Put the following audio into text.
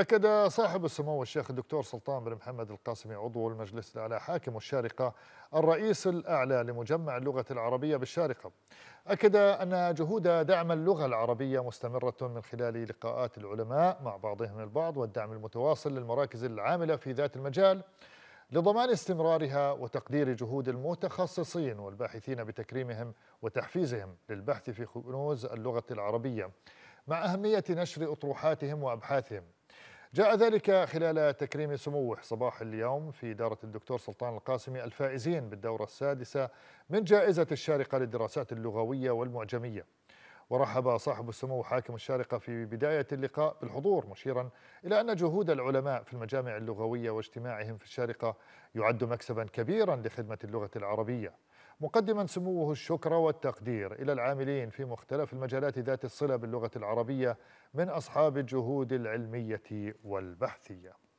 أكد صاحب السمو الشيخ الدكتور سلطان بن محمد القاسمي عضو المجلس الأعلى حاكم الشارقة الرئيس الأعلى لمجمع اللغة العربية بالشارقة أكد أن جهود دعم اللغة العربية مستمرة من خلال لقاءات العلماء مع بعضهم البعض والدعم المتواصل للمراكز العاملة في ذات المجال لضمان استمرارها وتقدير جهود المتخصصين والباحثين بتكريمهم وتحفيزهم للبحث في كنوز اللغة العربية مع أهمية نشر أطروحاتهم وأبحاثهم جاء ذلك خلال تكريم سموه صباح اليوم في دارة الدكتور سلطان القاسمي الفائزين بالدورة السادسة من جائزة الشارقة للدراسات اللغوية والمعجمية ورحب صاحب السمو حاكم الشارقة في بداية اللقاء بالحضور مشيرا إلى أن جهود العلماء في المجامع اللغوية واجتماعهم في الشارقة يعد مكسبا كبيرا لخدمة اللغة العربية مقدما سموه الشكر والتقدير إلى العاملين في مختلف المجالات ذات الصلة باللغة العربية من أصحاب الجهود العلمية والبحثية